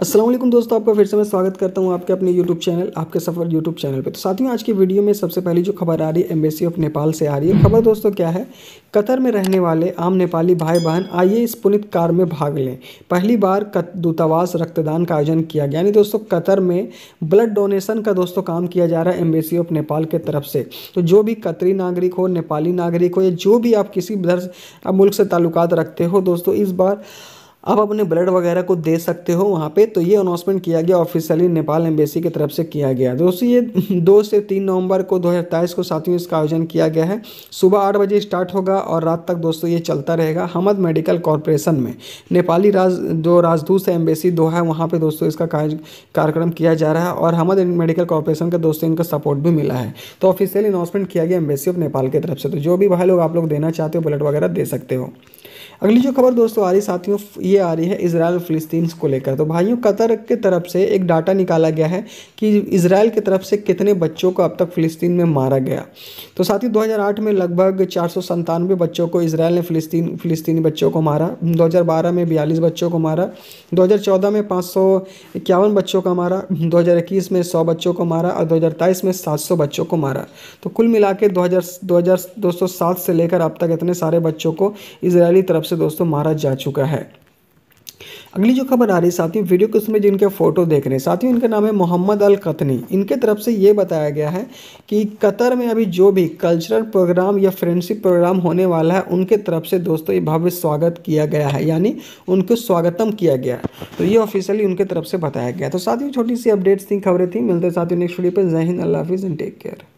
असलम दोस्तों आपका फिर से मैं स्वागत करता हूँ आपके अपने YouTube चैनल आपके सफ़र YouTube चैनल पे तो साथियों आज की वीडियो में सबसे पहली जो खबर आ रही है एम्बेसी ऑफ नेपाल से आ रही है खबर दोस्तों क्या है कतर में रहने वाले आम नेपाली भाई बहन आइए इस पुनित कार में भाग लें पहली बार दूतावास रक्तदान का आयोजन किया गया यानी दोस्तों कतर में ब्लड डोनेशन का दोस्तों काम किया जा रहा है एम्बेसी ऑफ नेपाल के तरफ से तो जो भी कतरी नागरिक हो नेपाली नागरिक हो या जो भी आप किसी मुल्क से ताल्लुक रखते हो दोस्तों इस बार आप अपने ब्लड वगैरह को दे सकते हो वहाँ पे तो ये अनाउंसमेंट किया गया ऑफिशियली नेपाल एम्बेसी की तरफ से किया गया दोस्तों ये दो से तीन नवंबर को दो को साथियों इसका आयोजन किया गया है सुबह आठ बजे स्टार्ट होगा और रात तक दोस्तों ये चलता रहेगा हमद मेडिकल कॉरपोरेशन में नेपाली राज जो राजदूत है एम्बेसी दो है वहाँ पर दोस्तों इसका कार्यक्रम किया जा रहा है और हमद मेडिकल कॉरपोरेशन का दोस्तों इनका सपोर्ट भी मिला है तो ऑफिशियली अनाउंसमेंट किया गया एम्बेसी ऑफ नेपाल की तरफ से तो जो भी भाई लोग आप लोग देना चाहते हो ब्लड वगैरह दे सकते हो अगली जो खबर दोस्तों आ रही साथियों ये आ रही है इसराइल और फिलिस्तीन को लेकर तो भाइयों कतर के तरफ से एक डाटा निकाला गया है कि इसराइल की तरफ से कितने बच्चों को अब तक फिलिस्तीन में मारा गया तो साथ ही दो में लगभग चार बच्चों को इसराइल ने फिलिस्तीन फिलिस्तीनी बच्चों को मारा दो में बयालीस बच्चों को मारा दो में पाँच बच्चों का मारा दो में सौ बच्चों को मारा और दो में सात बच्चों को मारा तो कुल मिला के दो से लेकर अब तक इतने सारे बच्चों को इसराइली तरफ से दोस्तों मारा जा चुका है अगली जो खबर आ रही है साथियों वीडियो के उसमें जिनके फ़ोटो देख रहे हैं साथियों इनका नाम है मोहम्मद अल कतनी इनके तरफ से ये बताया गया है कि कतर में अभी जो भी कल्चरल प्रोग्राम या फ्रेंडशिप प्रोग्राम होने वाला है उनके तरफ से दोस्तों ये भव्य स्वागत किया गया है यानी उनको स्वागतम किया गया है तो ये ऑफिशियली उनके तरफ से बताया गया तो साथियों छोटी सी अपडेट्स थी खबरें थी मिलते साथियों नेक्स्ट वीडियो पर जय अल्लाह हाफिज़ एंड टेक केयर